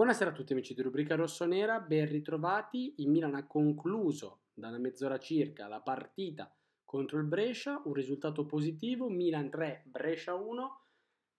Buonasera a tutti amici di Rubrica Rossonera, ben ritrovati. Il Milan ha concluso da una mezz'ora circa la partita contro il Brescia, un risultato positivo, Milan 3, Brescia 1.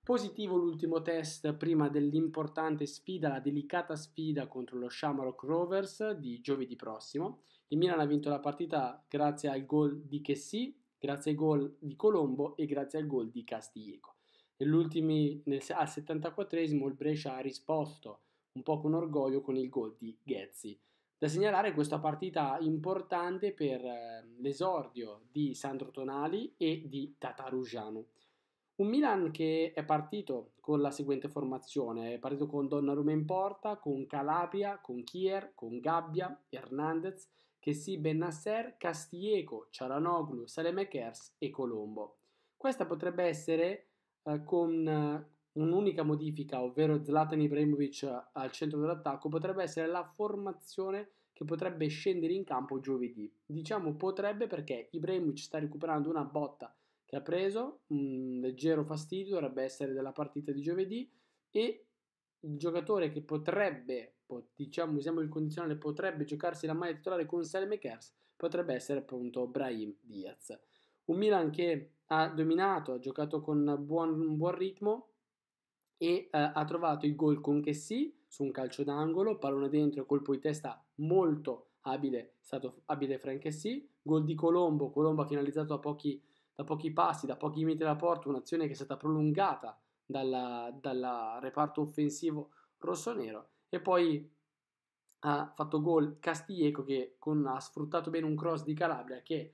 Positivo l'ultimo test prima dell'importante sfida, la delicata sfida contro lo Shamrock Rovers di giovedì prossimo. Il Milan ha vinto la partita grazie al gol di Chessy, grazie ai gol di Colombo e grazie al gol di Castiglieco. Nel, al 74esimo il Brescia ha risposto un po' con orgoglio con il gol di Ghezzi. Da segnalare questa partita importante per ehm, l'esordio di Sandro Tonali e di Tatarugiano. Un Milan che è partito con la seguente formazione, è partito con Donnarumma in porta, con Calabria, con Kier, con Gabbia, Hernandez, Chessi Bennasser, Castieco, Ciaranoglu, Salemekers e Colombo. Questa potrebbe essere eh, con Un'unica modifica, ovvero Zlatan Ibrahimovic al centro dell'attacco, potrebbe essere la formazione che potrebbe scendere in campo giovedì. Diciamo potrebbe perché Ibrahimovic sta recuperando una botta che ha preso, un leggero fastidio dovrebbe essere della partita di giovedì e il giocatore che potrebbe, diciamo usiamo il condizionale, potrebbe giocarsi la maglia titolare con Selmekers potrebbe essere appunto Brahim Diaz. Un Milan che ha dominato, ha giocato con buon, buon ritmo, e eh, ha trovato il gol con che sì su un calcio d'angolo, pallone dentro, colpo di testa molto abile, è stato abile Franchessy, gol di Colombo, Colombo ha finalizzato da pochi, da pochi passi, da pochi metri dalla porta, un'azione che è stata prolungata dal reparto offensivo rossonero e poi ha fatto gol Castilleco che con, ha sfruttato bene un cross di Calabria che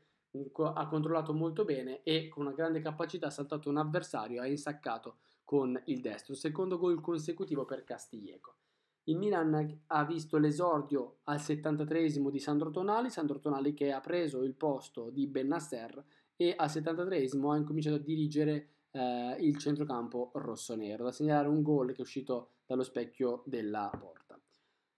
ha controllato molto bene e con una grande capacità ha saltato un avversario, ha insaccato con il destro, secondo gol consecutivo per Castiglieco. Il Milan ha visto l'esordio al 73 di Sandro Tonali, Sandro Tonali che ha preso il posto di Bennasser e al 73 ha incominciato a dirigere eh, il centrocampo rossonero, da segnalare un gol che è uscito dallo specchio della porta.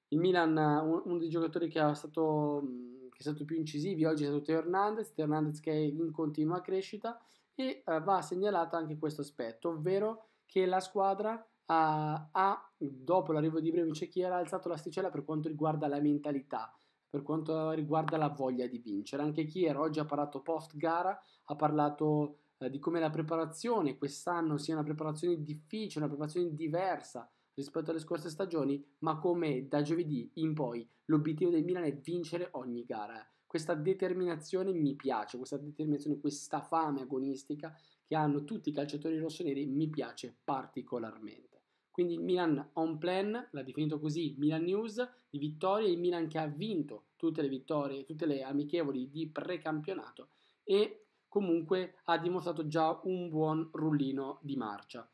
Il Milan, uno dei giocatori che, stato, che è stato più incisivi oggi è stato Teo Hernandez, Teo Hernandez che è in continua crescita e eh, va segnalato anche questo aspetto, ovvero che la squadra ha, ha dopo l'arrivo di Brevi in Cecchiera, alzato l'asticella per quanto riguarda la mentalità, per quanto riguarda la voglia di vincere. Anche Chiera oggi ha parlato post gara, ha parlato eh, di come la preparazione quest'anno sia una preparazione difficile, una preparazione diversa rispetto alle scorse stagioni, ma come da giovedì in poi l'obiettivo del Milan è vincere ogni gara. Questa determinazione mi piace, questa determinazione, questa fame agonistica che hanno tutti i calciatori rossoneri mi piace particolarmente. Quindi il Milan on plan, l'ha definito così Milan News, di vittorie, il Milan che ha vinto tutte le vittorie, tutte le amichevoli di precampionato e comunque ha dimostrato già un buon rullino di marcia.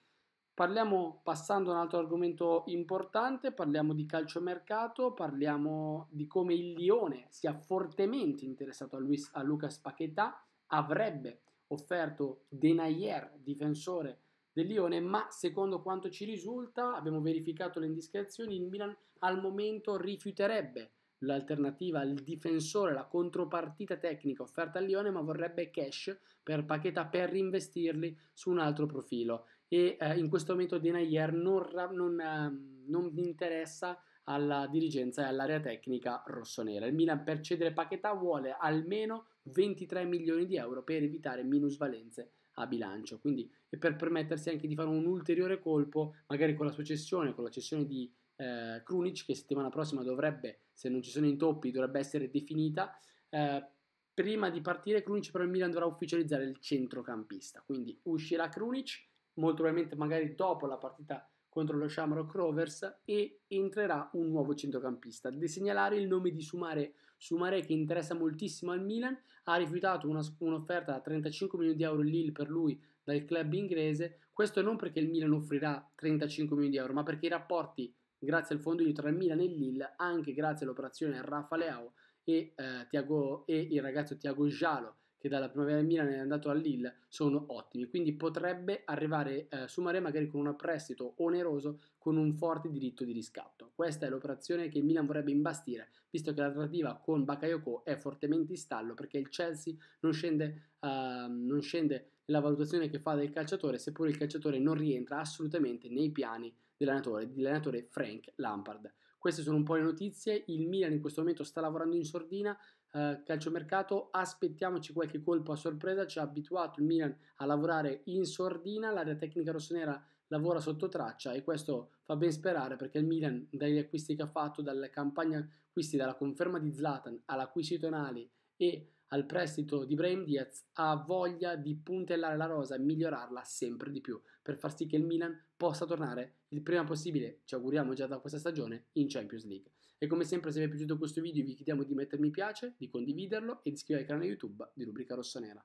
Parliamo, passando a un altro argomento importante, parliamo di calciomercato, parliamo di come il Lione sia fortemente interessato a, Luis, a Lucas Paquetà, avrebbe offerto Denayer, difensore del Lione, ma secondo quanto ci risulta, abbiamo verificato le indiscrezioni, il Milan al momento rifiuterebbe l'alternativa al difensore, la contropartita tecnica offerta al Lione, ma vorrebbe cash per Paqueta per reinvestirli su un altro profilo. E eh, in questo momento Denayer non, non, ehm, non interessa alla dirigenza e all'area tecnica rossonera. Il Milan per cedere Paquetà vuole almeno 23 milioni di euro per evitare minusvalenze a bilancio, quindi e per permettersi anche di fare un ulteriore colpo, magari con la sua cessione, con la cessione di eh, Krunic che settimana prossima dovrebbe, se non ci sono intoppi, dovrebbe essere definita. Eh, prima di partire Krunic però il Milan dovrà ufficializzare il centrocampista, quindi uscirà Krunic molto probabilmente magari dopo la partita contro lo Shamrock Rovers e entrerà un nuovo centrocampista. Da segnalare il nome di Sumare, Sumare che interessa moltissimo al Milan, ha rifiutato una, un'offerta da 35 milioni di euro l'IL per lui dal club inglese, questo non perché il Milan offrirà 35 milioni di euro, ma perché i rapporti grazie al fondoglio tra il Milan e Lille, anche grazie all'operazione Rafa Leao e, eh, Thiago, e il ragazzo Tiago Gialo che dalla primavera del Milan è andato al Lille, sono ottimi. Quindi potrebbe arrivare eh, su Mare magari con un apprestito oneroso con un forte diritto di riscatto. Questa è l'operazione che il Milan vorrebbe imbastire, visto che la trattativa con Bakayoko è fortemente in stallo perché il Chelsea non scende, uh, non scende nella valutazione che fa del calciatore, seppure il calciatore non rientra assolutamente nei piani dell'allenatore, dell'allenatore Frank Lampard. Queste sono un po' le notizie, il Milan in questo momento sta lavorando in sordina, eh, calciomercato aspettiamoci qualche colpo a sorpresa, ci ha abituato il Milan a lavorare in sordina, l'area tecnica rossonera lavora sotto traccia e questo fa ben sperare perché il Milan dagli acquisti che ha fatto, dalle campagne acquisti, dalla conferma di Zlatan all'acquisto Tonali e al prestito di Brahim Diaz ha voglia di puntellare la rosa e migliorarla sempre di più per far sì che il Milan possa tornare il prima possibile, ci auguriamo già da questa stagione, in Champions League. E come sempre se vi è piaciuto questo video vi chiediamo di mettermi piace, di condividerlo e di iscrivervi al canale YouTube di Rubrica Rossonera.